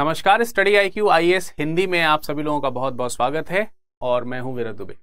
नमस्कार study I Q I A हिंदी में आप सभी लोगों का बहुत बहुत स्वागत है और मैं हूं वीरत दुबे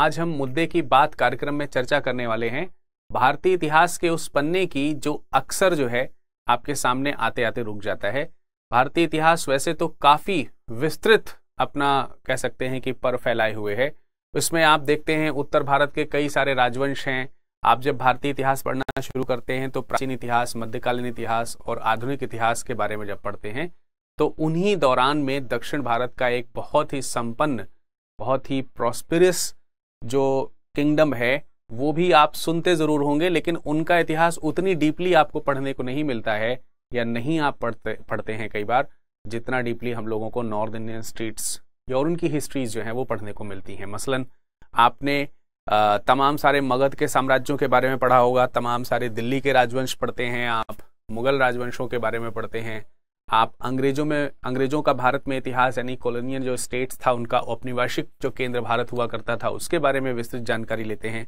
आज हम मुद्दे की बात कार्यक्रम में चर्चा करने वाले हैं भारतीय इतिहास के उस पन्ने की जो अक्सर जो है आपके सामने आते आते रुक जाता है भारतीय इतिहास वैसे तो काफ़ी विस्तृत अपना कह सकते हैं कि पर फैलाए हुए है इसमें आप देखते हैं उत्तर भारत के कई सारे राजवंश हैं आप जब भारतीय इतिहास पढ़ना शुरू करते हैं तो प्राचीन इतिहास मध्यकालीन इतिहास और आधुनिक इतिहास के बारे में जब पढ़ते हैं तो उन्हीं दौरान में दक्षिण भारत का एक बहुत ही संपन्न बहुत ही प्रॉस्पिरस जो किंगडम है वो भी आप सुनते ज़रूर होंगे लेकिन उनका इतिहास उतनी डीपली आपको पढ़ने को नहीं मिलता है या नहीं आप पढ़ते पढ़ते हैं कई बार जितना डीपली हम लोगों को नॉर्थ इंडियन स्टेट्स या और उनकी हिस्ट्रीज जो हैं वो पढ़ने को मिलती हैं मसलन आपने आ, तमाम सारे मगध के साम्राज्यों के बारे में पढ़ा होगा तमाम सारे दिल्ली के राजवंश पढ़ते हैं आप मुगल राजवंशों के बारे में पढ़ते हैं आप अंग्रेजों में अंग्रेजों का भारत में इतिहास यानी कॉलोनियल जो स्टेट्स था उनका औपनिवेशिक जो केंद्र भारत हुआ करता था उसके बारे में विस्तृत जानकारी लेते हैं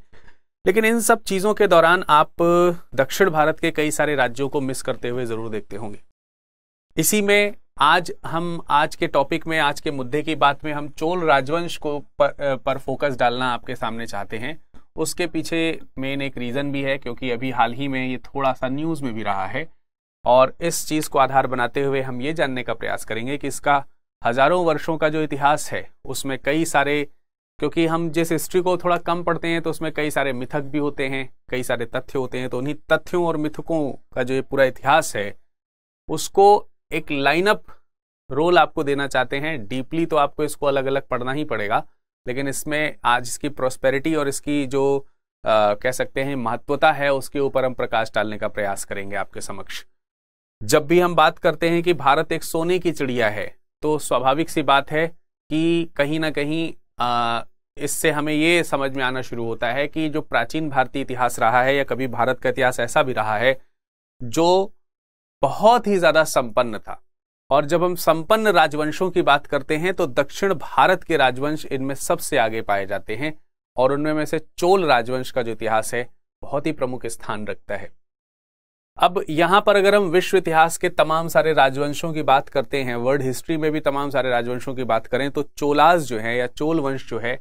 लेकिन इन सब चीज़ों के दौरान आप दक्षिण भारत के कई सारे राज्यों को मिस करते हुए ज़रूर देखते होंगे इसी में आज हम आज के टॉपिक में आज के मुद्दे की बात में हम चोल राजवंश को पर, पर फोकस डालना आपके सामने चाहते हैं उसके पीछे मेन एक रीज़न भी है क्योंकि अभी हाल ही में ये थोड़ा सा न्यूज़ में भी रहा है और इस चीज़ को आधार बनाते हुए हम ये जानने का प्रयास करेंगे कि इसका हज़ारों वर्षों का जो इतिहास है उसमें कई सारे क्योंकि हम जिस हिस्ट्री को थोड़ा कम पढ़ते हैं तो उसमें कई सारे मिथक भी होते हैं कई सारे तथ्य होते हैं तो उन्हीं तथ्यों और मिथकों का जो ये पूरा इतिहास है उसको एक लाइनअप रोल आपको देना चाहते हैं डीपली तो आपको इसको अलग अलग पढ़ना ही पड़ेगा लेकिन इसमें आज इसकी प्रोस्पेरिटी और इसकी जो आ, कह सकते हैं महत्वता है उसके ऊपर हम प्रकाश डालने का प्रयास करेंगे आपके समक्ष जब भी हम बात करते हैं कि भारत एक सोने की चिड़िया है तो स्वाभाविक सी बात है कि कहीं ना कहीं आ, इससे हमें ये समझ में आना शुरू होता है कि जो प्राचीन भारतीय इतिहास रहा है या कभी भारत का इतिहास ऐसा भी रहा है जो बहुत ही ज़्यादा संपन्न था और जब हम संपन्न राजवंशों की बात करते हैं तो दक्षिण भारत के राजवंश इनमें सबसे आगे पाए जाते हैं और उनमें में से चोल राजवंश का जो इतिहास है बहुत ही प्रमुख स्थान रखता है अब यहां पर अगर हम विश्व इतिहास के तमाम सारे राजवंशों की बात करते हैं वर्ल्ड हिस्ट्री में भी तमाम सारे राजवंशों की बात करें तो चोलास जो है या चोल वंश जो है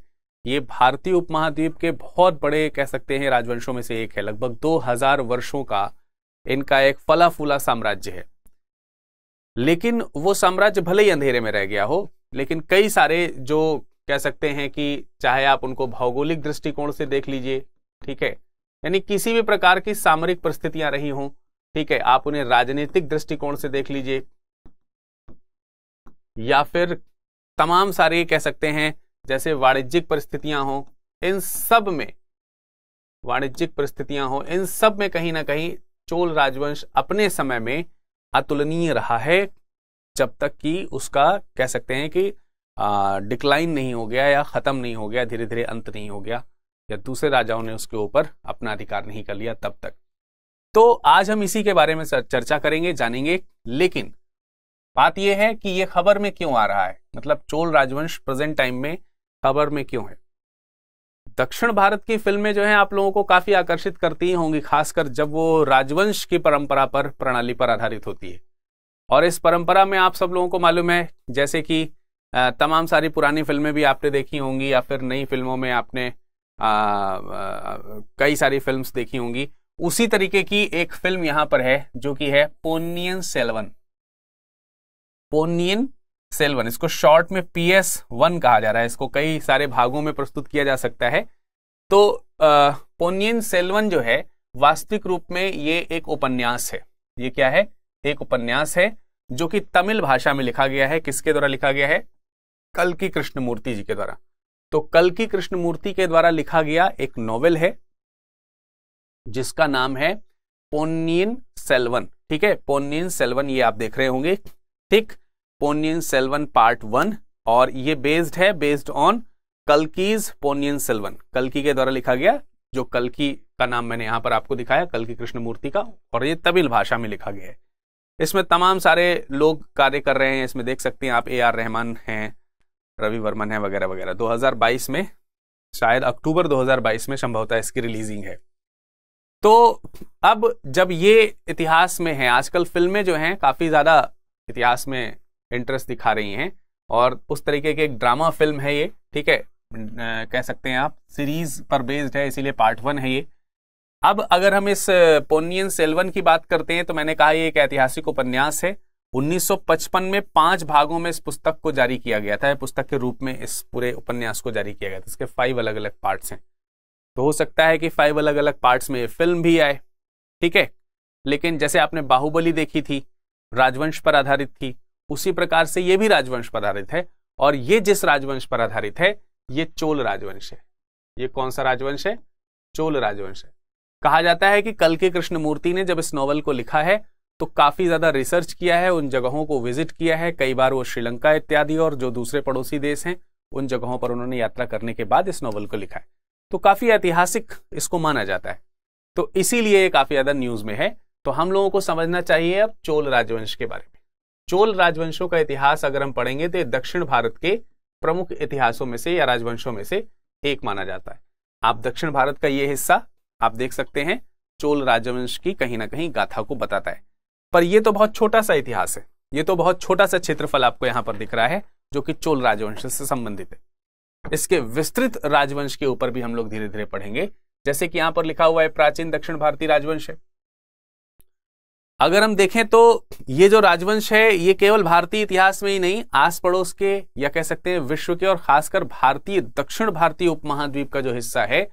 ये भारतीय उपमहाद्वीप के बहुत बड़े कह सकते हैं राजवंशों में से एक है लगभग 2000 वर्षों का इनका एक फला फूला साम्राज्य है लेकिन वो साम्राज्य भले ही अंधेरे में रह गया हो लेकिन कई सारे जो कह सकते हैं कि चाहे आप उनको भौगोलिक दृष्टिकोण से देख लीजिए ठीक है यानी किसी भी प्रकार की सामरिक परिस्थितियां रही हों ठीक है आप उन्हें राजनीतिक दृष्टिकोण से देख लीजिए या फिर तमाम सारे कह सकते हैं जैसे वाणिज्यिक परिस्थितियां हो इन सब में वाणिज्यिक परिस्थितियां हो इन सब में कहीं ना कहीं चोल राजवंश अपने समय में अतुलनीय रहा है जब तक कि उसका कह सकते हैं कि डिक्लाइन नहीं हो गया या ख़त्म नहीं हो गया धीरे धीरे अंत नहीं हो गया या दूसरे राजाओं ने उसके ऊपर अपना अधिकार नहीं कर लिया तब तक तो आज हम इसी के बारे में चर्चा करेंगे जानेंगे लेकिन बात यह है कि यह खबर में क्यों आ रहा है मतलब चोल राजवंश प्रेजेंट टाइम में खबर में क्यों है दक्षिण भारत की फिल्में जो है आप लोगों को काफी आकर्षित करती होंगी खासकर जब वो राजवंश की परंपरा पर प्रणाली पर आधारित होती है और इस परंपरा में आप सब लोगों को मालूम है जैसे कि तमाम सारी पुरानी फिल्में भी आपने देखी होंगी या फिर नई फिल्मों में आपने आ, आ, कई सारी फिल्म्स देखी होंगी उसी तरीके की एक फिल्म यहां पर है जो कि है पोनियन सेलवन पोनियन सेलवन इसको शॉर्ट में पी एस वन कहा जा रहा है इसको कई सारे भागों में प्रस्तुत किया जा सकता है तो पोनियन सेलवन जो है वास्तविक रूप में ये एक उपन्यास है ये क्या है एक उपन्यास है जो कि तमिल भाषा में लिखा गया है किसके द्वारा लिखा गया है कल की कृष्णमूर्ति जी के द्वारा तो कल की कृष्णमूर्ति के द्वारा लिखा गया एक नॉवेल है जिसका नाम है पोनियन सेल्वन ठीक है पोनियन सेल्वन ये आप देख रहे होंगे ठीक पोनियन सेल्वन पार्ट वन और ये बेस्ड है बेस्ड ऑन कलकीज पोनियन सेल्वन कलकी के द्वारा लिखा गया जो कलकी का नाम मैंने यहां पर आपको दिखाया कलकी कृष्णमूर्ति का और ये तमिल भाषा में लिखा गया है इसमें तमाम सारे लोग कार्य कर रहे हैं इसमें देख सकते हैं आप ए आर रहमान हैं रवि वर्मन है वगैरह वगैरह 2022 में शायद अक्टूबर 2022 में संभवतः इसकी रिलीजिंग है तो अब जब ये इतिहास में है आजकल फिल्में जो हैं काफ़ी ज़्यादा इतिहास में इंटरेस्ट दिखा रही हैं और उस तरीके की एक ड्रामा फिल्म है ये ठीक है कह सकते हैं आप सीरीज पर बेस्ड है इसीलिए पार्ट वन है ये अब अगर हम इस पोनियन सेल्वन की बात करते हैं तो मैंने कहा ये एक ऐतिहासिक उपन्यास है 1955 में पांच भागों में इस पुस्तक को जारी किया गया था पुस्तक के रूप में इस पूरे उपन्यास को जारी किया गया था इसके फाइव अलग अलग पार्ट्स हैं तो हो सकता है कि फाइव अलग अलग पार्ट्स में फिल्म भी आए ठीक है लेकिन जैसे आपने बाहुबली देखी थी राजवंश पर आधारित थी उसी प्रकार से ये भी राजवंश पर आधारित है और ये जिस राजवंश पर आधारित है ये चोल राजवंश है ये कौन सा राजवंश है चोल राजवंश है कहा जाता है कि कल के कृष्णमूर्ति ने जब इस नॉवल को लिखा है तो काफी ज्यादा रिसर्च किया है उन जगहों को विजिट किया है कई बार वो श्रीलंका इत्यादि और जो दूसरे पड़ोसी देश हैं उन जगहों पर उन्होंने यात्रा करने के बाद इस नॉवल को लिखा है तो काफी ऐतिहासिक इसको माना जाता है तो इसीलिए ये काफी ज्यादा न्यूज में है तो हम लोगों को समझना चाहिए अब चोल राजवंश के बारे में चोल राजवंशों का इतिहास अगर हम पढ़ेंगे तो दक्षिण भारत के प्रमुख इतिहासों में से या राजवंशों में से एक माना जाता है आप दक्षिण भारत का ये हिस्सा आप देख सकते हैं चोल राजवंश की कहीं ना कहीं गाथा को बताता है पर यह तो बहुत छोटा सा इतिहास है ये तो बहुत छोटा सा क्षेत्रफल आपको यहां पर दिख रहा है जो कि चोल राजवंश से संबंधित है इसके विस्तृत राजवंश के ऊपर भी हम लोग धीरे धीरे पढ़ेंगे जैसे कि यहां पर लिखा हुआ है प्राचीन दक्षिण भारतीय राजवंश है अगर हम देखें तो ये जो राजवंश है ये केवल भारतीय इतिहास में ही नहीं आस पड़ोस के या कह सकते हैं विश्व के और खासकर भारतीय दक्षिण भारतीय उपमहाद्वीप का जो हिस्सा है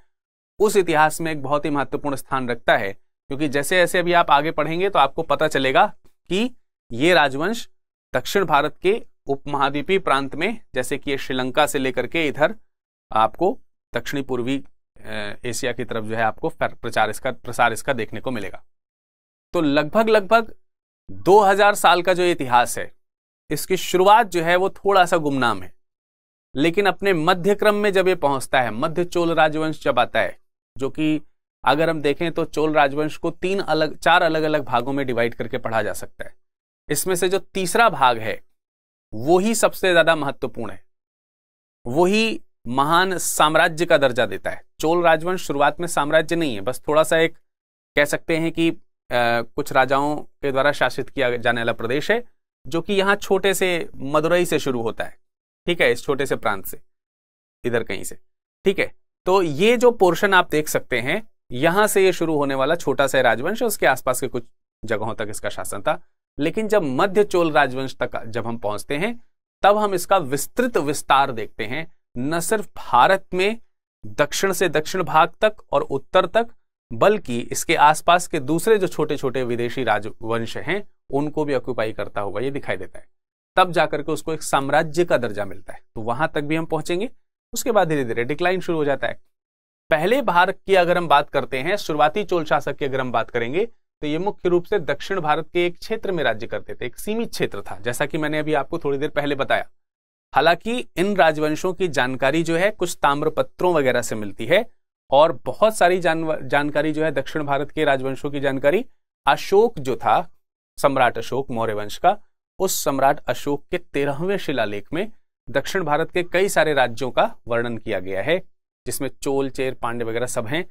उस इतिहास में एक बहुत ही महत्वपूर्ण स्थान रखता है क्योंकि जैसे जैसे अभी आप आगे पढ़ेंगे तो आपको पता चलेगा कि ये राजवंश दक्षिण भारत के उपमहाद्वीपीय प्रांत में जैसे कि ये श्रीलंका से लेकर के इधर आपको दक्षिणी पूर्वी एशिया की तरफ जो है आपको प्रचार इसका प्रसार इसका देखने को मिलेगा तो लगभग लगभग 2000 साल का जो इतिहास है इसकी शुरुआत जो है वो थोड़ा सा गुमनाम है लेकिन अपने मध्य क्रम में जब ये पहुंचता है मध्य चोल राजवंश जब आता है जो कि अगर हम देखें तो चोल राजवंश को तीन अलग चार अलग अलग भागों में डिवाइड करके पढ़ा जा सकता है इसमें से जो तीसरा भाग है वो ही सबसे ज्यादा महत्वपूर्ण है वही महान साम्राज्य का दर्जा देता है चोल राजवंश शुरुआत में साम्राज्य नहीं है बस थोड़ा सा एक कह सकते हैं कि आ, कुछ राजाओं के द्वारा शासित किया जाने वाला प्रदेश है जो कि यहाँ छोटे से मदुरई से शुरू होता है ठीक है इस छोटे से प्रांत से इधर कहीं से ठीक है तो ये जो पोर्शन आप देख सकते हैं यहां से ये शुरू होने वाला छोटा सा राजवंश उसके आसपास के कुछ जगहों तक इसका शासन था लेकिन जब मध्य चोल राजवंश तक जब हम पहुंचते हैं तब हम इसका विस्तृत विस्तार देखते हैं न सिर्फ भारत में दक्षिण से दक्षिण भाग तक और उत्तर तक बल्कि इसके आसपास के दूसरे जो छोटे छोटे विदेशी राजवंश हैं उनको भी ऑक्यूपाई करता हुआ ये दिखाई देता है तब जाकर के उसको एक साम्राज्य का दर्जा मिलता है तो वहां तक भी हम पहुंचेंगे उसके बाद धीरे धीरे डिक्लाइन शुरू हो जाता है पहले भारत की अगर हम बात करते हैं शुरुआती चोल शासक की अगर हम बात करेंगे तो ये मुख्य रूप से दक्षिण भारत के एक क्षेत्र में राज्य करते थे एक सीमित क्षेत्र था जैसा कि मैंने अभी आपको थोड़ी देर पहले बताया हालांकि इन राजवंशों की जानकारी जो है कुछ ताम्रपत्रों वगैरह से मिलती है और बहुत सारी जान, जानकारी जो है दक्षिण भारत के राजवंशों की जानकारी अशोक जो था सम्राट अशोक मौर्य वंश का उस सम्राट अशोक के तेरहवें शिलालेख में दक्षिण भारत के कई सारे राज्यों का वर्णन किया गया है जिसमें चोल चेर पांडे वगैरह सब हैं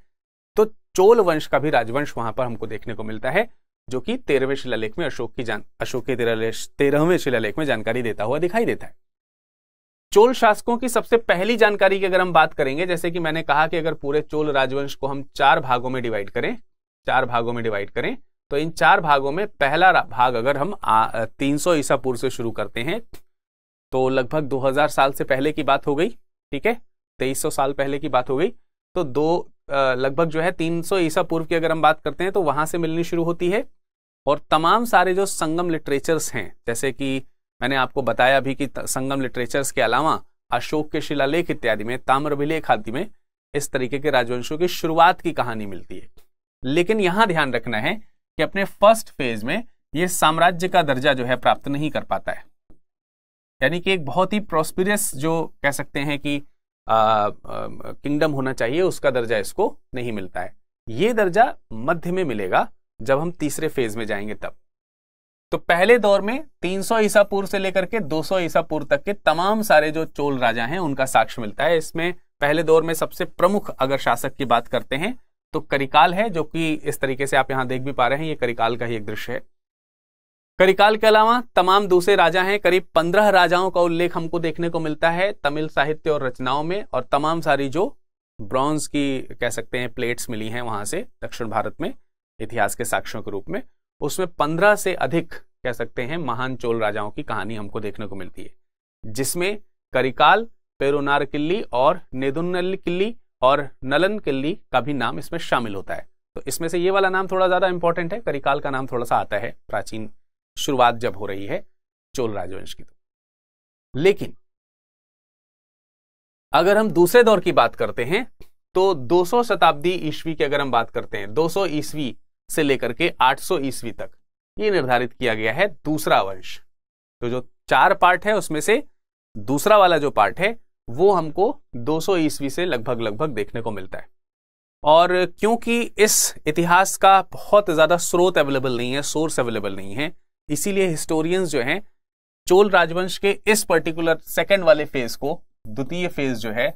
तो चोल वंश का भी राजवंश वहां पर हमको देखने को मिलता है जो कि तेरहवें शिलालेख में अशोक की जान अशोक के तेरहवें शिलालेख में जानकारी देता हुआ दिखाई देता है चोल शासकों की सबसे पहली जानकारी की अगर हम बात करेंगे जैसे कि मैंने कहा कि अगर पूरे चोल राजवंश को हम चार भागों में डिवाइड करें चार भागों में डिवाइड करें तो इन चार भागों में पहला भाग अगर हम तीन सौ ईसा पूर्व से शुरू करते हैं तो लगभग 2000 साल से पहले की बात हो गई ठीक है 2300 साल पहले की बात हो गई तो दो लगभग जो है 300 ईसा पूर्व की अगर हम बात करते हैं तो वहां से मिलनी शुरू होती है और तमाम सारे जो संगम लिटरेचर्स हैं जैसे कि मैंने आपको बताया भी कि संगम लिटरेचर्स के अलावा अशोक के शिलालेख इत्यादि में ताम्रभिलेख आदि में इस तरीके के राजवंशों की शुरुआत की कहानी मिलती है लेकिन यहां ध्यान रखना है कि अपने फर्स्ट फेज में यह साम्राज्य का दर्जा जो है प्राप्त नहीं कर पाता है यानी कि एक बहुत ही प्रोस्पिरियस जो कह सकते हैं कि किंगडम होना चाहिए उसका दर्जा इसको नहीं मिलता है ये दर्जा मध्य में मिलेगा जब हम तीसरे फेज में जाएंगे तब तो पहले दौर में 300 ईसा पूर्व से लेकर के 200 ईसा पूर्व तक के तमाम सारे जो चोल राजा हैं उनका साक्ष्य मिलता है इसमें पहले दौर में सबसे प्रमुख अगर शासक की बात करते हैं तो करिकाल है जो कि इस तरीके से आप यहां देख भी पा रहे हैं ये करिकाल का ही एक दृश्य है करिकाल के अलावा तमाम दूसरे राजा हैं करीब पंद्रह राजाओं का उल्लेख हमको देखने को मिलता है तमिल साहित्य और रचनाओं में और तमाम सारी जो ब्रॉन्ज की कह सकते हैं प्लेट्स मिली हैं वहां से दक्षिण भारत में इतिहास के साक्ष्यों के रूप में उसमें पंद्रह से अधिक कह सकते हैं महान चोल राजाओं की कहानी हमको देखने को मिलती है जिसमें करिकाल पेरोनार किल्ली और नेदुनल किल्ली और नलन किल्ली का भी नाम इसमें शामिल होता है तो इसमें से ये वाला नाम थोड़ा ज्यादा इंपॉर्टेंट है करिकाल का नाम थोड़ा सा आता है प्राचीन शुरुआत जब हो रही है चोल राजवंश की तो लेकिन अगर हम दूसरे दौर की बात करते हैं तो 200 शताब्दी ईस्वी की अगर हम बात करते हैं 200 ईस्वी से लेकर के 800 ईस्वी तक ये निर्धारित किया गया है दूसरा वंश तो जो चार पार्ट है उसमें से दूसरा वाला जो पार्ट है वो हमको 200 ईस्वी से लगभग लगभग देखने को मिलता है और क्योंकि इस इतिहास का बहुत ज़्यादा स्रोत अवेलेबल नहीं है सोर्स अवेलेबल नहीं है इसीलिए हिस्टोरियंस जो हैं चोल राजवंश के इस पर्टिकुलर सेकंड वाले फेज को द्वितीय फेज जो है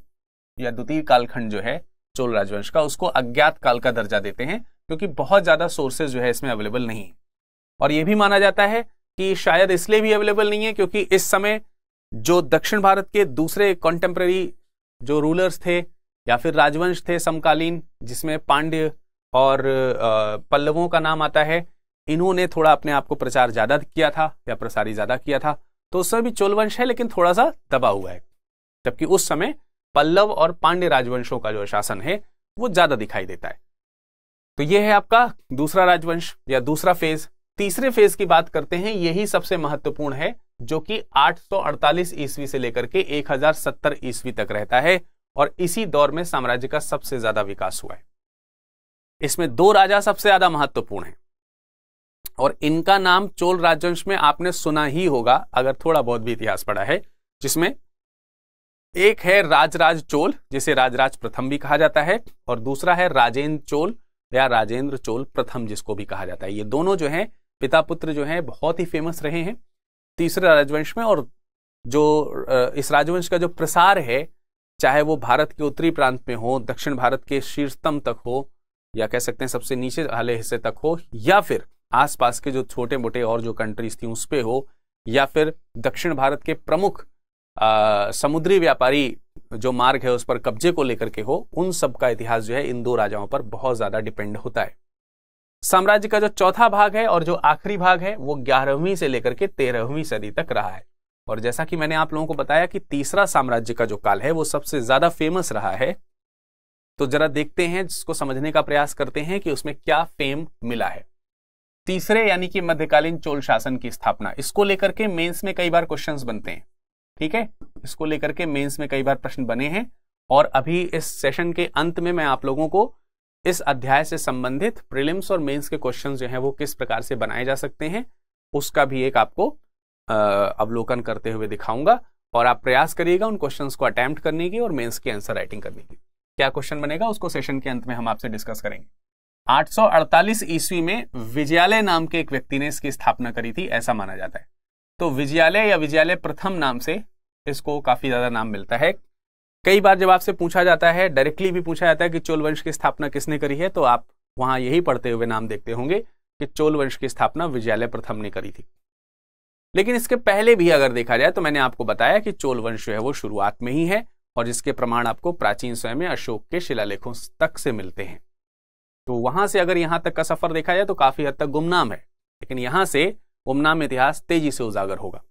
या द्वितीय कालखंड जो है चोल राजवंश का उसको अज्ञात काल का दर्जा देते हैं क्योंकि बहुत ज्यादा सोर्सेज जो है इसमें अवेलेबल नहीं है और यह भी माना जाता है कि शायद इसलिए भी अवेलेबल नहीं है क्योंकि इस समय जो दक्षिण भारत के दूसरे कॉन्टेम्प्रेरी जो रूलर्स थे या फिर राजवंश थे समकालीन जिसमें पांड्य और पल्लवों का नाम आता है इन्होंने थोड़ा अपने आप को प्रचार ज्यादा किया था या प्रसारी ज्यादा किया था तो उस समय भी चोल वंश है लेकिन थोड़ा सा दबा हुआ है जबकि उस समय पल्लव और पांड्य राजवंशों का जो शासन है वो ज्यादा दिखाई देता है तो ये है आपका दूसरा राजवंश या दूसरा फेज तीसरे फेज की बात करते हैं यही सबसे महत्वपूर्ण है जो कि 848 ईस्वी से लेकर के 1070 ईस्वी तक रहता है और इसी दौर में साम्राज्य का सबसे ज्यादा विकास हुआ है इसमें दो राजा सबसे ज्यादा महत्वपूर्ण है और इनका नाम चोल राजवंश में आपने सुना ही होगा अगर थोड़ा बहुत भी इतिहास पढ़ा है जिसमें एक है राजराज चोल जिसे राजराज प्रथम भी कहा जाता है और दूसरा है राजेंद्र चोल या राजेंद्र चोल प्रथम जिसको भी कहा जाता है ये दोनों जो हैं पिता पुत्र जो हैं बहुत ही फेमस रहे हैं तीसरे राजवंश में और जो इस राजवंश का जो प्रसार है चाहे वो भारत के उत्तरी प्रांत में हो दक्षिण भारत के शीर्षतम तक हो या कह सकते हैं सबसे नीचे वाले हिस्से तक हो या फिर आसपास के जो छोटे मोटे और जो कंट्रीज थी उस पर हो या फिर दक्षिण भारत के प्रमुख आ, समुद्री व्यापारी जो मार्ग है उस पर कब्जे को लेकर के हो उन सब का इतिहास जो है इन दो राजाओं पर बहुत ज्यादा डिपेंड होता है साम्राज्य का जो चौथा भाग है और जो आखिरी भाग है वो ग्यारहवीं से लेकर के तेरहवीं सदी तक रहा है और जैसा कि मैंने आप लोगों को बताया कि तीसरा साम्राज्य का जो काल है वो सबसे ज्यादा फेमस रहा है तो जरा देखते हैं जिसको समझने का प्रयास करते हैं कि उसमें क्या फेम मिला है तीसरे यानी कि मध्यकालीन चोल शासन की स्थापना इसको लेकर के मेंस में कई बार क्वेश्चंस बनते हैं ठीक है इसको लेकर के मेंस में कई बार प्रश्न बने हैं और अभी इस सेशन के अंत में मैं आप लोगों को इस अध्याय से संबंधित प्रिलिम्स और मेंस के क्वेश्चन जो हैं वो किस प्रकार से बनाए जा सकते हैं उसका भी एक आपको अवलोकन करते हुए दिखाऊंगा और आप प्रयास करिएगा उन क्वेश्चन को अटैम्प्ट करने की और मेन्स की आंसर राइटिंग करने की क्या क्वेश्चन बनेगा उसको सेशन के अंत में हम आपसे डिस्कस करेंगे 848 ईस्वी में विजयालय नाम के एक व्यक्ति ने इसकी स्थापना करी थी ऐसा माना जाता है तो विजयालय या विजयालय प्रथम नाम से इसको काफी ज्यादा नाम मिलता है कई बार जब आपसे पूछा जाता है डायरेक्टली भी पूछा जाता है कि चोल वंश की स्थापना किसने करी है तो आप वहां यही पढ़ते हुए नाम देखते होंगे कि चोल वंश की स्थापना विजयालय प्रथम ने करी थी लेकिन इसके पहले भी अगर देखा जाए तो मैंने आपको बताया कि चोल वंश जो है वो शुरुआत में ही है और जिसके प्रमाण आपको प्राचीन समय में अशोक के शिलालेखों तक से मिलते हैं तो वहां से अगर यहां तक का सफर देखा जाए तो काफी हद तक गुमनाम है लेकिन यहां से गुमनाम इतिहास तेजी से उजागर होगा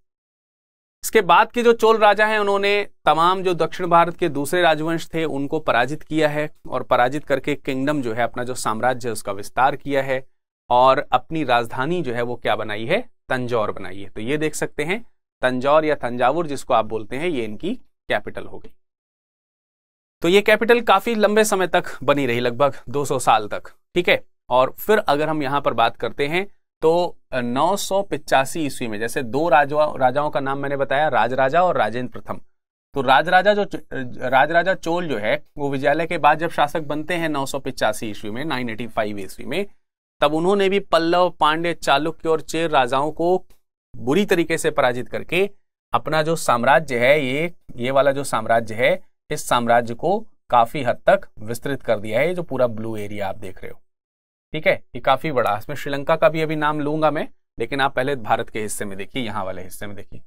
इसके बाद के जो चोल राजा हैं उन्होंने तमाम जो दक्षिण भारत के दूसरे राजवंश थे उनको पराजित किया है और पराजित करके किंगडम जो है अपना जो साम्राज्य है उसका विस्तार किया है और अपनी राजधानी जो है वो क्या बनाई है तंजौर बनाई है तो ये देख सकते हैं तंजौर या तंजावुर जिसको आप बोलते हैं ये इनकी कैपिटल हो गई तो ये कैपिटल काफी लंबे समय तक बनी रही लगभग 200 साल तक ठीक है और फिर अगर हम यहाँ पर बात करते हैं तो नौ ईस्वी में जैसे दो राजाओं का नाम मैंने बताया राजराजा और राजेंद्र प्रथम तो राजराजा जो राजराजा चोल जो है वो विजयालय के बाद जब शासक बनते हैं नौ ईस्वी में नाइन ईस्वी में तब उन्होंने भी पल्लव पांडे चालुक्य और चेर राजाओं को बुरी तरीके से पराजित करके अपना जो साम्राज्य है ये ये वाला जो साम्राज्य है इस साम्राज्य को काफी हद तक विस्तृत कर दिया है जो पूरा ब्लू एरिया आप देख रहे हो ठीक है ये काफी बड़ा इसमें श्रीलंका का भी अभी नाम लूंगा मैं लेकिन आप पहले भारत के हिस्से में देखिए यहाँ वाले हिस्से में देखिए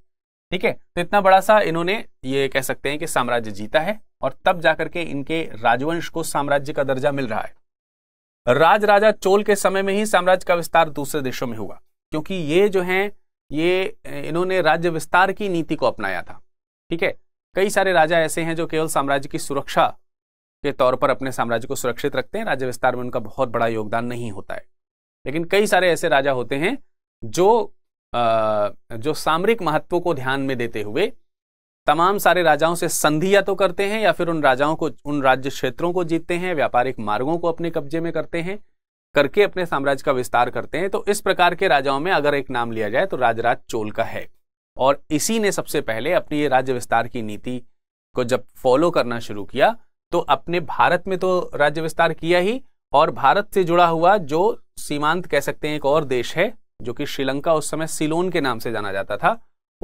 ठीक है तो इतना बड़ा सा इन्होंने ये कह सकते हैं कि साम्राज्य जीता है और तब जाकर के इनके राजवंश को साम्राज्य का दर्जा मिल रहा है राज राजा चोल के समय में ही साम्राज्य का विस्तार दूसरे देशों में हुआ क्योंकि ये जो हैं ये इन्होंने राज्य विस्तार की नीति को अपनाया था ठीक है कई सारे राजा ऐसे हैं जो केवल साम्राज्य की सुरक्षा के तौर पर अपने साम्राज्य को सुरक्षित रखते हैं राज्य विस्तार में उनका बहुत बड़ा योगदान नहीं होता है लेकिन कई सारे ऐसे राजा होते हैं जो आ, जो सामरिक महत्व को ध्यान में देते हुए तमाम सारे राजाओं से संधि या तो करते हैं या फिर उन राजाओं को उन राज्य क्षेत्रों को जीतते हैं व्यापारिक मार्गों को अपने कब्जे में करते हैं करके अपने साम्राज्य का विस्तार करते हैं तो इस प्रकार के राजाओं में अगर एक नाम लिया जाए तो राजराज चोल का है और इसी ने सबसे पहले अपनी ये राज्य विस्तार की नीति को जब फॉलो करना शुरू किया तो अपने भारत में तो राज्य विस्तार किया ही और भारत से जुड़ा हुआ जो सीमांत कह सकते हैं एक और देश है जो कि श्रीलंका उस समय सिलोन के नाम से जाना जाता था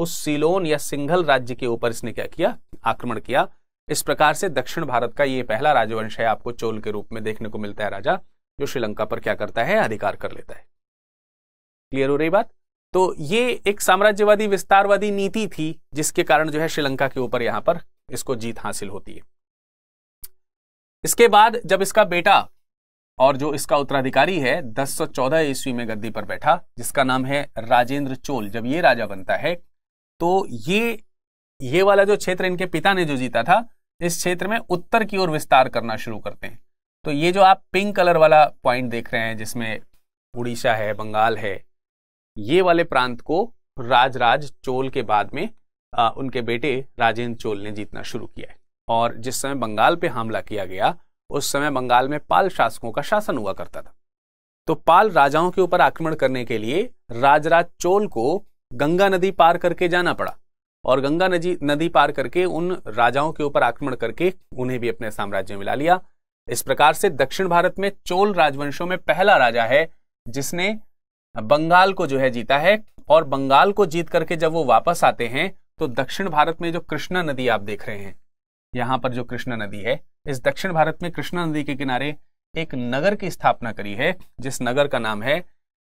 उस सिलोन या सिंघल राज्य के ऊपर इसने क्या किया आक्रमण किया इस प्रकार से दक्षिण भारत का ये पहला राजवंश है आपको चोल के रूप में देखने को मिलता है राजा जो श्रीलंका पर क्या करता है अधिकार कर लेता है क्लियर हो रही बात तो ये एक साम्राज्यवादी विस्तारवादी नीति थी जिसके कारण जो है श्रीलंका के ऊपर यहां पर इसको जीत हासिल होती है इसके बाद जब इसका बेटा और जो इसका उत्तराधिकारी है 1014 ईस्वी में गद्दी पर बैठा जिसका नाम है राजेंद्र चोल जब ये राजा बनता है तो ये ये वाला जो क्षेत्र इनके पिता ने जो जीता था इस क्षेत्र में उत्तर की ओर विस्तार करना शुरू करते हैं तो ये जो आप पिंक कलर वाला पॉइंट देख रहे हैं जिसमें उड़ीसा है बंगाल है ये वाले प्रांत को राजराज चोल के बाद में आ, उनके बेटे राजेंद्र चोल ने जीतना शुरू किया है और जिस समय बंगाल पे हमला किया गया उस समय बंगाल में पाल शासकों का शासन हुआ करता था तो पाल राजाओं के ऊपर आक्रमण करने के लिए राजराज चोल को गंगा नदी पार करके जाना पड़ा और गंगा नदी नदी पार करके उन राजाओं के ऊपर आक्रमण करके उन्हें भी अपने साम्राज्य में ला लिया इस प्रकार से दक्षिण भारत में चोल राजवंशों में पहला राजा है जिसने बंगाल को जो है जीता है और बंगाल को जीत करके जब वो वापस आते हैं तो दक्षिण भारत में जो कृष्णा नदी आप देख रहे हैं यहां पर जो कृष्णा नदी है इस दक्षिण भारत में कृष्णा नदी के किनारे एक नगर की स्थापना करी है जिस नगर का नाम है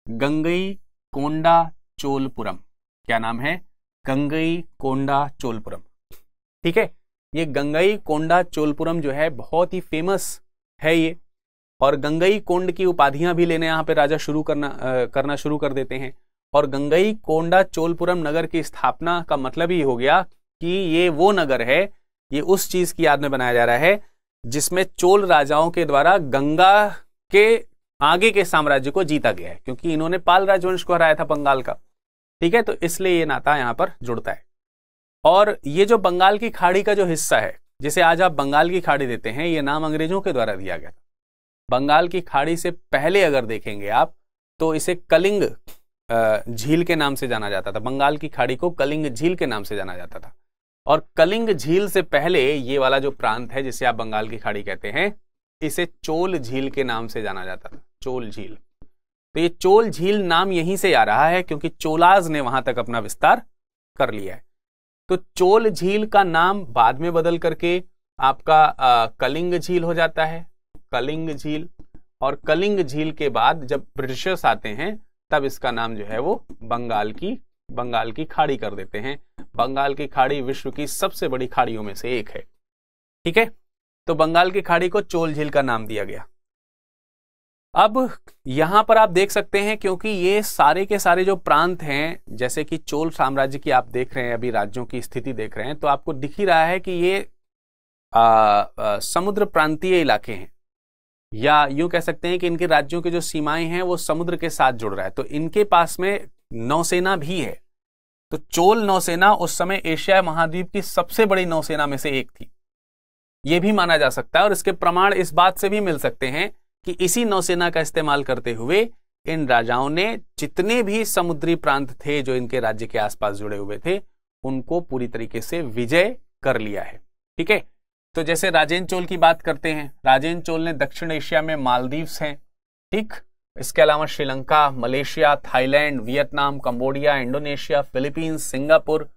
गंगई कोंडा चोलपुरम क्या नाम है गंगई कोंडा चोलपुरम ठीक है ये गंगई कोंडा चोलपुरम जो है बहुत ही फेमस है ये और गंगई कोंड की उपाधियां भी लेने यहाँ पे राजा शुरू करना आ, करना शुरू कर देते हैं और गंगई कोंडा चोलपुरम नगर की स्थापना का मतलब ही हो गया कि ये वो नगर है ये उस चीज की याद में बनाया जा रहा है जिसमें चोल राजाओं के द्वारा गंगा के आगे के साम्राज्य को जीता गया है क्योंकि इन्होंने पाल राजवंश को हराया था बंगाल का ठीक है तो इसलिए ये नाता यहाँ पर जुड़ता है और ये जो बंगाल की खाड़ी का जो हिस्सा है जिसे आज आप बंगाल की खाड़ी देते हैं ये नाम अंग्रेजों के द्वारा दिया गया था बंगाल की खाड़ी से पहले अगर देखेंगे आप तो इसे कलिंग झील के नाम से जाना जाता था बंगाल की खाड़ी को कलिंग झील के नाम से जाना जाता था और कलिंग झील से पहले ये वाला जो प्रांत है जिसे आप बंगाल की खाड़ी कहते हैं इसे चोल झील के नाम से जाना जाता था चोल झील तो ये चोल झील नाम यहीं से आ रहा है क्योंकि चोलाज ने वहां तक अपना विस्तार कर लिया है तो चोल झील का नाम बाद में बदल करके आपका आ, कलिंग झील हो जाता है कलिंग झील और कलिंग झील के बाद जब ब्रिटिशर्स आते हैं तब इसका नाम जो है वो बंगाल की बंगाल की खाड़ी कर देते हैं बंगाल की खाड़ी विश्व की सबसे बड़ी खाड़ियों में से एक है ठीक है तो बंगाल की खाड़ी को चोल झील का नाम दिया गया अब यहां पर आप देख सकते हैं क्योंकि ये सारे के सारे जो प्रांत हैं जैसे कि चोल साम्राज्य की आप देख रहे हैं अभी राज्यों की स्थिति देख रहे हैं तो आपको दिख ही रहा है कि ये आ, आ, समुद्र प्रांतीय इलाके हैं या यूं कह सकते हैं कि इनके राज्यों की जो सीमाएं हैं वो समुद्र के साथ जुड़ रहा है तो इनके पास में नौसेना भी है तो चोल नौसेना उस समय एशिया महाद्वीप की सबसे बड़ी नौसेना में से एक थी ये भी माना जा सकता है और इसके प्रमाण इस बात से भी मिल सकते हैं कि इसी नौसेना का इस्तेमाल करते हुए इन राजाओं ने जितने भी समुद्री प्रांत थे जो इनके राज्य के आसपास जुड़े हुए थे उनको पूरी तरीके से विजय कर लिया है ठीक है तो जैसे राजेंद्र चोल की बात करते हैं राजेंद्र चोल ने दक्षिण एशिया में मालदीव्स हैं ठीक इसके अलावा Sri Lanka Malaysia Thailand Vietnam Cambodia Indonesia Philippines Singapore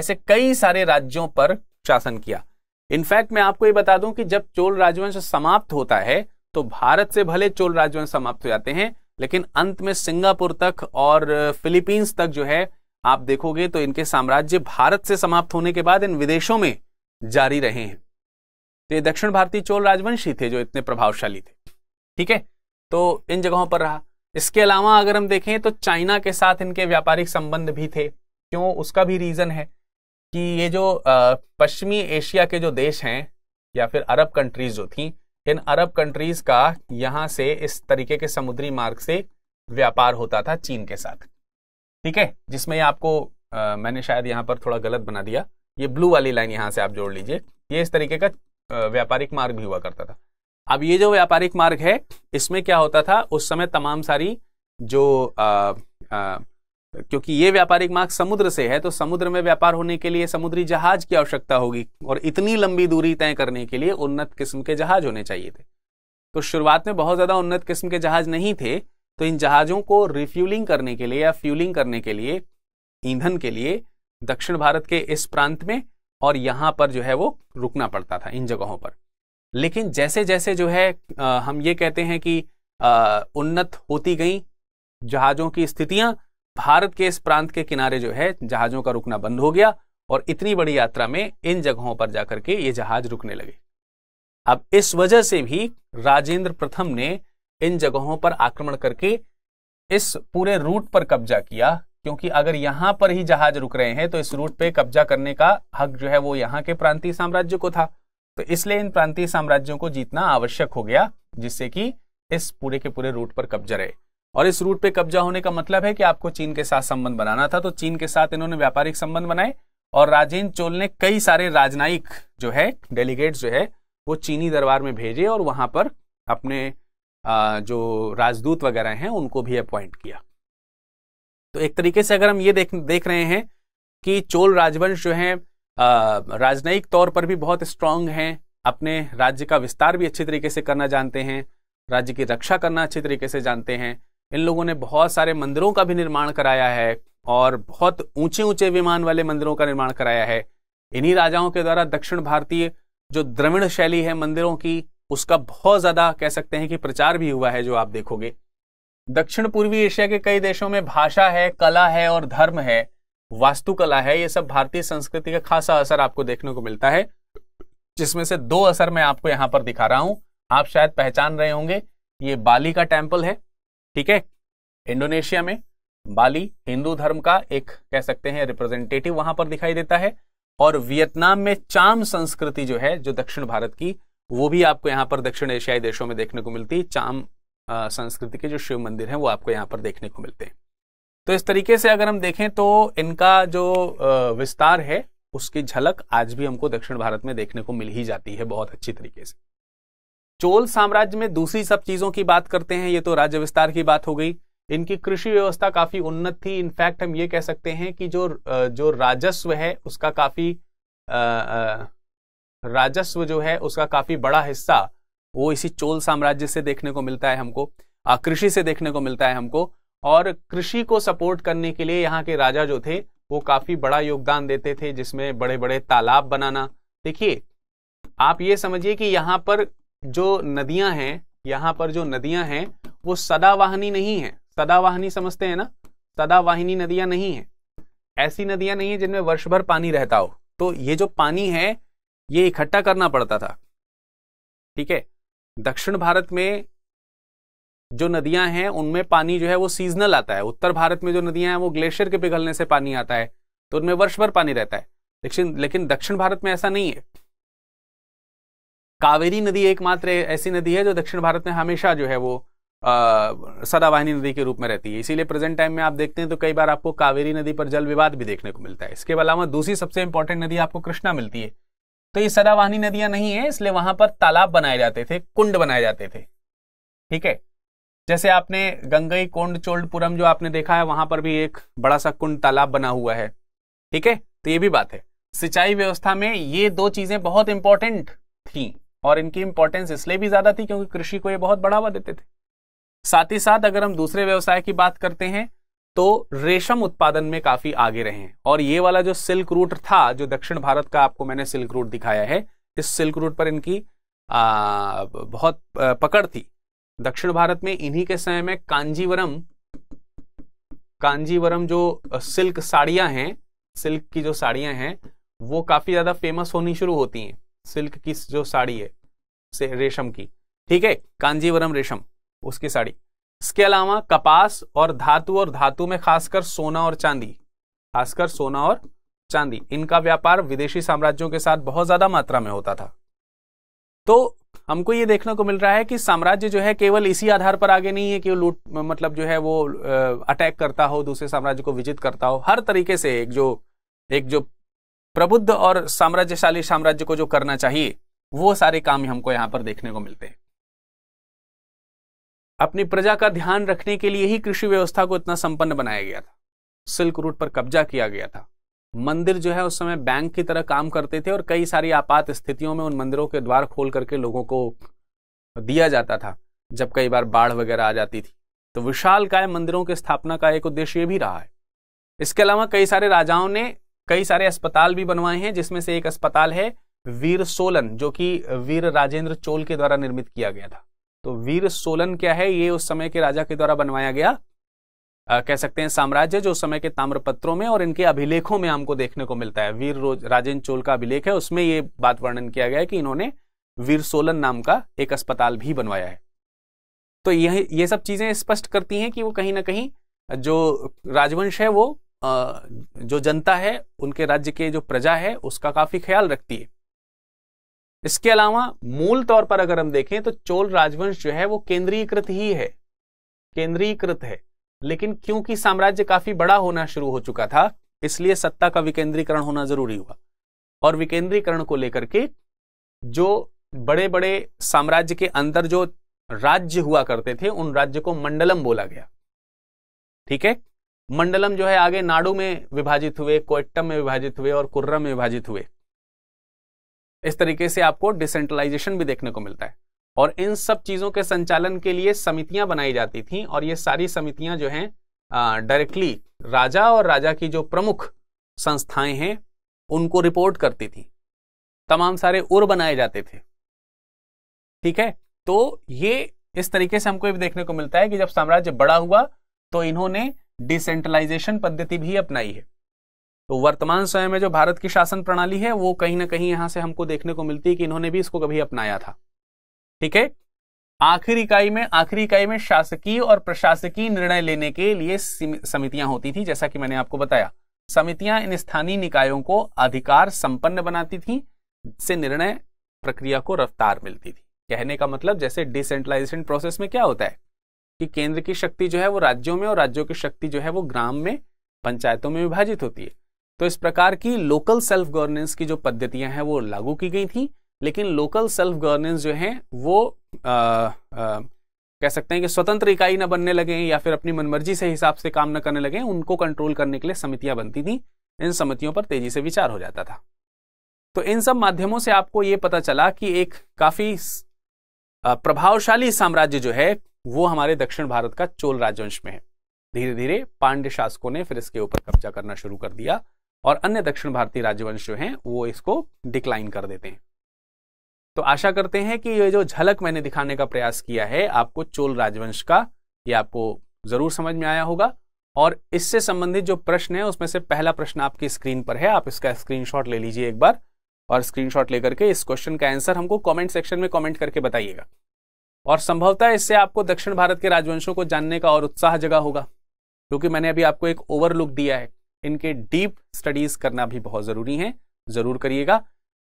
ऐसे कई सारे राज्यों पर शासन किया इनफैक्ट मैं आपको ये बता दूं कि जब चोल राजवंश समाप्त होता है तो भारत से भले चोल राजवंश समाप्त हो जाते हैं लेकिन अंत में सिंगापुर तक और फिलीपींस तक जो है आप देखोगे तो इनके साम्राज्य भारत से समाप्त होने के बाद इन विदेशों में जारी रहे हैं तो ये दक्षिण भारतीय चोल राजवंशी थे जो इतने प्रभावशाली थे ठीक है तो इन जगहों पर रहा इसके अलावा अगर हम देखें तो चाइना के साथ इनके व्यापारिक संबंध भी थे क्यों उसका भी रीज़न है कि ये जो पश्चिमी एशिया के जो देश हैं या फिर अरब कंट्रीज जो थी इन अरब कंट्रीज का यहां से इस तरीके के समुद्री मार्ग से व्यापार होता था चीन के साथ ठीक है जिसमें आपको आ, मैंने शायद यहाँ पर थोड़ा गलत बना दिया ये ब्लू वाली लाइन यहां से आप जोड़ लीजिए ये इस तरीके का व्यापारिक मार्ग भी हुआ करता था अब ये जो व्यापारिक मार्ग है इसमें क्या होता था उस समय तमाम सारी जो आ, आ, क्योंकि ये व्यापारिक मार्ग समुद्र से है तो समुद्र में व्यापार होने के लिए समुद्री जहाज की आवश्यकता होगी और इतनी लंबी दूरी तय करने के लिए उन्नत किस्म के जहाज होने चाहिए थे तो शुरुआत में बहुत ज्यादा उन्नत किस्म के जहाज नहीं थे तो इन जहाजों को रिफ्यूलिंग करने के लिए या फ्यूलिंग करने के लिए ईंधन के लिए दक्षिण भारत के इस प्रांत में और यहाँ पर जो है वो रुकना पड़ता था इन जगहों पर लेकिन जैसे जैसे जो है आ, हम ये कहते हैं कि आ, उन्नत होती गई जहाज़ों की स्थितियां भारत के इस प्रांत के किनारे जो है जहाज़ों का रुकना बंद हो गया और इतनी बड़ी यात्रा में इन जगहों पर जाकर के ये जहाज रुकने लगे अब इस वजह से भी राजेंद्र प्रथम ने इन जगहों पर आक्रमण करके इस पूरे रूट पर कब्जा किया क्योंकि अगर यहां पर ही जहाज रुक रहे हैं तो इस रूट पे कब्जा करने का हक जो है वो यहाँ के प्रांतीय साम्राज्य को था तो इसलिए इन प्रांतीय साम्राज्यों को जीतना आवश्यक हो गया जिससे कि इस पूरे के पूरे रूट पर कब्जा रहे और इस रूट पे कब्जा होने का मतलब है कि आपको चीन के साथ संबंध बनाना था तो चीन के साथ इन्होंने व्यापारिक संबंध बनाए और राजेंद्र चोल ने कई सारे राजनयिक जो है डेलीगेट जो है वो चीनी दरबार में भेजे और वहां पर अपने जो राजदूत वगैरह हैं उनको भी अपॉइंट किया तो एक तरीके से अगर हम ये देख देख रहे हैं कि चोल राजवंश जो है राजनयिक तौर पर भी बहुत स्ट्रांग हैं अपने राज्य का विस्तार भी अच्छी तरीके से करना जानते हैं राज्य की रक्षा करना अच्छी तरीके से जानते हैं इन लोगों ने बहुत सारे मंदिरों का भी निर्माण कराया है और बहुत ऊंचे ऊंचे विमान वाले मंदिरों का निर्माण कराया है इन्हीं राजाओं के द्वारा दक्षिण भारतीय जो द्रविड़ शैली है मंदिरों की उसका बहुत ज़्यादा कह सकते हैं कि प्रचार भी हुआ है जो आप देखोगे दक्षिण पूर्वी एशिया के कई देशों में भाषा है कला है और धर्म है वास्तुकला है ये सब भारतीय संस्कृति का खासा असर आपको देखने को मिलता है जिसमें से दो असर मैं आपको यहां पर दिखा रहा हूं आप शायद पहचान रहे होंगे ये बाली का टेम्पल है ठीक है इंडोनेशिया में बाली हिंदू धर्म का एक कह सकते हैं रिप्रेजेंटेटिव वहां पर दिखाई देता है और वियतनाम में चाम संस्कृति जो है जो दक्षिण भारत की वो भी आपको यहाँ पर दक्षिण एशियाई देशों में देखने को मिलती चाम संस्कृति के जो शिव मंदिर हैं वो आपको यहाँ पर देखने को मिलते हैं तो इस तरीके से अगर हम देखें तो इनका जो विस्तार है उसकी झलक आज भी हमको दक्षिण भारत में देखने को मिल ही जाती है बहुत अच्छी तरीके से चोल साम्राज्य में दूसरी सब चीजों की बात करते हैं ये तो राज्य विस्तार की बात हो गई इनकी कृषि व्यवस्था काफी उन्नत थी इनफैक्ट हम ये कह सकते हैं कि जो जो राजस्व है उसका काफी राजस्व जो है उसका काफी बड़ा हिस्सा वो इसी चोल साम्राज्य से देखने को मिलता है हमको कृषि से देखने को मिलता है हमको और कृषि को सपोर्ट करने के लिए यहाँ के राजा जो थे वो काफी बड़ा योगदान देते थे जिसमें बड़े बड़े तालाब बनाना देखिए आप ये समझिए कि यहाँ पर जो नदियां हैं यहाँ पर जो नदियां हैं वो सदावाहनी नहीं है सदावाहनी समझते हैं ना सदावाहिनी नदियां नहीं है ऐसी नदियां नहीं है जिनमें वर्ष भर पानी रहता हो तो ये जो पानी है ये इकट्ठा करना पड़ता था ठीक है दक्षिण भारत में जो नदियां हैं उनमें पानी जो है वो सीजनल आता है उत्तर भारत में जो नदियां हैं वो ग्लेशियर के पिघलने से पानी आता है तो उनमें वर्ष भर पानी रहता है लेकिन लेकिन दक्षिण भारत में ऐसा नहीं है कावेरी नदी एकमात्र ऐसी नदी है जो दक्षिण भारत में हमेशा जो है वो सदावाहिनी नदी के रूप में रहती है इसीलिए प्रेजेंट टाइम में आप देखते हैं तो कई बार आपको कावेरी नदी पर जल विवाद भी देखने को मिलता है इसके अलावा दूसरी सबसे इंपॉर्टेंट नदी आपको कृष्णा मिलती है तो ये वाहनी नदियां नहीं है इसलिए वहां पर तालाब बनाए जाते थे कुंड बनाए जाते थे ठीक है जैसे आपने गंगई कोंड चोल्डपुरम जो आपने देखा है वहां पर भी एक बड़ा सा कुंड तालाब बना हुआ है ठीक है तो ये भी बात है सिंचाई व्यवस्था में ये दो चीजें बहुत इंपॉर्टेंट थी और इनकी इंपॉर्टेंस इसलिए भी ज्यादा थी क्योंकि कृषि को ये बहुत बढ़ावा देते थे साथ ही साथ अगर हम दूसरे व्यवसाय की बात करते हैं तो रेशम उत्पादन में काफी आगे रहे हैं और ये वाला जो सिल्क रूट था जो दक्षिण भारत का आपको मैंने सिल्क रूट दिखाया है इस सिल्क रूट पर इनकी आ, बहुत पकड़ थी दक्षिण भारत में इन्हीं के समय में कांजीवरम कांजीवरम जो सिल्क साड़ियां हैं सिल्क की जो साड़ियां हैं वो काफी ज्यादा फेमस होनी शुरू होती हैं सिल्क की जो साड़ी है से रेशम की ठीक है कांजीवरम रेशम उसकी साड़ी इसके अलावा कपास और धातु और धातु में खासकर सोना और चांदी खासकर सोना और चांदी इनका व्यापार विदेशी साम्राज्यों के साथ बहुत ज्यादा मात्रा में होता था तो हमको ये देखने को मिल रहा है कि साम्राज्य जो है केवल इसी आधार पर आगे नहीं है कि लूट मतलब जो है वो अटैक करता हो दूसरे साम्राज्य को विजित करता हो हर तरीके से एक जो एक जो प्रबुद्ध और साम्राज्यशाली साम्राज्य को जो करना चाहिए वो सारे काम हमको यहाँ पर देखने को मिलते हैं अपनी प्रजा का ध्यान रखने के लिए ही कृषि व्यवस्था को इतना संपन्न बनाया गया था सिल्क रूट पर कब्जा किया गया था मंदिर जो है उस समय बैंक की तरह काम करते थे और कई सारी आपात स्थितियों में उन मंदिरों के द्वार खोल करके लोगों को दिया जाता था जब कई बार बाढ़ वगैरह आ जाती थी तो विशाल काय मंदिरों की स्थापना का एक उद्देश्य भी रहा है इसके अलावा कई सारे राजाओं ने कई सारे अस्पताल भी बनवाए हैं जिसमें से एक अस्पताल है वीर सोलन जो कि वीर राजेंद्र चोल के द्वारा निर्मित किया गया था तो वीर सोलन क्या है ये उस समय के राजा के द्वारा बनवाया गया आ, कह सकते हैं साम्राज्य जो उस समय के ताम्रपत्रों में और इनके अभिलेखों में हमको देखने को मिलता है वीर राजेंद्र चोल का अभिलेख है उसमें ये बात वर्णन किया गया है कि इन्होंने वीर सोलन नाम का एक अस्पताल भी बनवाया है तो यह ये सब चीजें स्पष्ट करती हैं कि वो कहीं ना कहीं जो राजवंश है वो जो जनता है उनके राज्य के जो प्रजा है उसका काफी ख्याल रखती है इसके अलावा मूल तौर पर अगर हम देखें तो चोल राजवंश जो है वो केंद्रीयकृत ही है केंद्रीयकृत है लेकिन क्योंकि साम्राज्य काफी बड़ा होना शुरू हो चुका था इसलिए सत्ता का विकेंद्रीकरण होना जरूरी हुआ और विकेंद्रीकरण को लेकर के जो बड़े बड़े साम्राज्य के अंदर जो राज्य हुआ करते थे उन राज्य को मंडलम बोला गया ठीक है मंडलम जो है आगे नाडू में विभाजित हुए कोयट्टम में विभाजित हुए और कुर्रम में विभाजित हुए इस तरीके से आपको डिसेंट्रलाइजेशन भी देखने को मिलता है और इन सब चीज़ों के संचालन के लिए समितियां बनाई जाती थी और ये सारी समितियां जो हैं डायरेक्टली राजा और राजा की जो प्रमुख संस्थाएं हैं उनको रिपोर्ट करती थी तमाम सारे उर बनाए जाते थे ठीक है तो ये इस तरीके से हमको भी देखने को मिलता है कि जब साम्राज्य बड़ा हुआ तो इन्होंने डिसेंट्रलाइजेशन पद्धति भी अपनाई है तो वर्तमान समय में जो भारत की शासन प्रणाली है वो कहीं ना कहीं यहां से हमको देखने को मिलती है कि इन्होंने भी इसको कभी अपनाया था ठीक है आखिरी इकाई में आखिरी इकाई में शासकीय और प्रशासकीय निर्णय लेने के लिए समितियां होती थी जैसा कि मैंने आपको बताया समितियां इन स्थानीय निकायों को अधिकार संपन्न बनाती थी से निर्णय प्रक्रिया को रफ्तार मिलती थी कहने का मतलब जैसे डिसेंट्रलाइजेशन प्रोसेस में क्या होता है कि केंद्र की शक्ति जो है वो राज्यों में और राज्यों की शक्ति जो है वो ग्राम में पंचायतों में विभाजित होती है तो इस प्रकार की लोकल सेल्फ गवर्नेंस की जो पद्धतियां हैं वो लागू की गई थी लेकिन लोकल सेल्फ गवर्नेंस जो है वो आ, आ, कह सकते हैं कि स्वतंत्र इकाई न बनने लगे या फिर अपनी मनमर्जी से हिसाब से काम न करने लगे उनको कंट्रोल करने के लिए समितियां बनती थी इन समितियों पर तेजी से विचार हो जाता था तो इन सब माध्यमों से आपको ये पता चला कि एक काफी प्रभावशाली साम्राज्य जो है वो हमारे दक्षिण भारत का चोल राजवंश में है धीरे धीरे पांड्य शासकों ने फिर इसके ऊपर कब्जा करना शुरू कर दिया और अन्य दक्षिण भारतीय राजवंश जो हैं वो इसको डिक्लाइन कर देते हैं तो आशा करते हैं कि ये जो झलक मैंने दिखाने का प्रयास किया है आपको चोल राजवंश का ये आपको जरूर समझ में आया होगा और इससे संबंधित जो प्रश्न है उसमें से पहला प्रश्न आपकी स्क्रीन पर है आप इसका स्क्रीनशॉट ले लीजिए एक बार और स्क्रीनशॉट लेकर के इस क्वेश्चन का आंसर हमको कमेंट सेक्शन में कमेंट करके बताइएगा और संभवतः इससे आपको दक्षिण भारत के राजवंशों को जानने का और उत्साह जगा होगा क्योंकि मैंने अभी आपको एक ओवरलुक दिया है इनके डीप स्टडीज करना भी बहुत जरूरी है जरूर करिएगा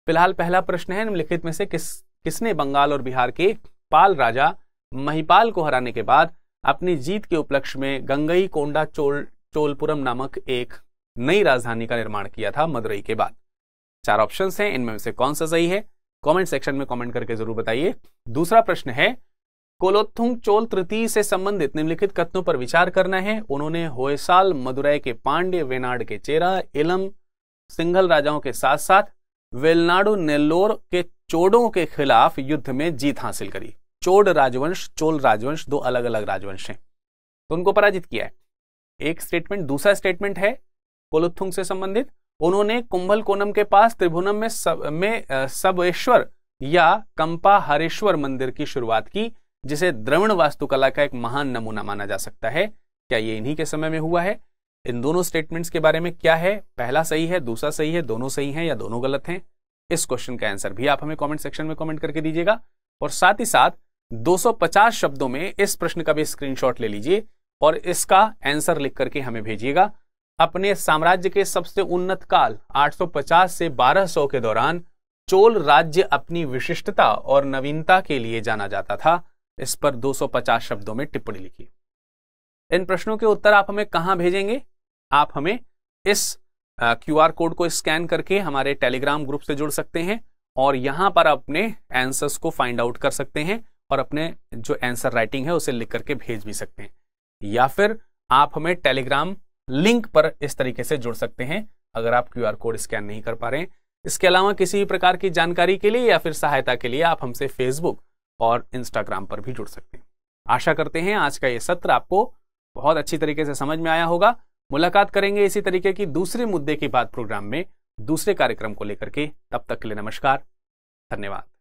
फिलहाल पहला प्रश्न है निम्नलिखित में से किस किसने बंगाल और बिहार के पाल राजा महिपाल को हराने के बाद अपनी जीत के उपलक्ष्य में गंगई कोंडा चोल चोलपुरम नामक एक नई राजधानी का निर्माण किया था मदुरई के बाद चार ऑप्शन हैं इनमें से कौन सा सही है कमेंट सेक्शन में कमेंट करके जरूर बताइए दूसरा प्रश्न है कोलोत्थुंग चोल तृतीय से संबंधित निम्नलिखित कथनों पर विचार करना है उन्होंने होयसाल मदुरै के पांडे वेनाड के चेरा इलम सिंघल राजाओं के साथ साथ वेलनाडु नेल्लोर के चोडों के खिलाफ युद्ध में जीत हासिल करी चोड राजवंश चोल राजवंश दो अलग अलग राजवंश हैं तो उनको पराजित किया है एक स्टेटमेंट दूसरा स्टेटमेंट है कोलोत्थुंग से संबंधित उन्होंने कुंभल कोनम के पास त्रिभुवनम में सब में सबेश्वर या कंपा हरेश्वर मंदिर की शुरुआत की जिसे द्रविण वास्तुकला का एक महान नमूना माना जा सकता है क्या ये इन्हीं के समय में हुआ है इन दोनों स्टेटमेंट्स के बारे में क्या है पहला सही है दूसरा सही है दोनों सही है या दोनों गलत हैं इस क्वेश्चन का आंसर भी आप हमें कमेंट सेक्शन में कमेंट करके दीजिएगा और साथ ही साथ 250 शब्दों में इस प्रश्न का भी स्क्रीनशॉट ले लीजिए और इसका आंसर लिख करके हमें भेजिएगा अपने साम्राज्य के सबसे उन्नत काल आठ से बारह के दौरान चोल राज्य अपनी विशिष्टता और नवीनता के लिए जाना जाता था इस पर 250 शब्दों में टिप्पणी लिखी इन प्रश्नों के उत्तर आप हमें कहाँ भेजेंगे आप हमें इस क्यू आर कोड को स्कैन करके हमारे टेलीग्राम ग्रुप से जुड़ सकते हैं और यहाँ पर अपने आंसर्स को फाइंड आउट कर सकते हैं और अपने जो आंसर राइटिंग है उसे लिख करके भेज भी सकते हैं या फिर आप हमें टेलीग्राम लिंक पर इस तरीके से जुड़ सकते हैं अगर आप क्यू आर कोड स्कैन नहीं कर पा रहे हैं इसके अलावा किसी भी प्रकार की जानकारी के लिए या फिर सहायता के लिए आप हमसे फेसबुक और इंस्टाग्राम पर भी जुड़ सकते हैं आशा करते हैं आज का ये सत्र आपको बहुत अच्छी तरीके से समझ में आया होगा मुलाकात करेंगे इसी तरीके की दूसरे मुद्दे की बात प्रोग्राम में दूसरे कार्यक्रम को लेकर के तब तक के लिए नमस्कार धन्यवाद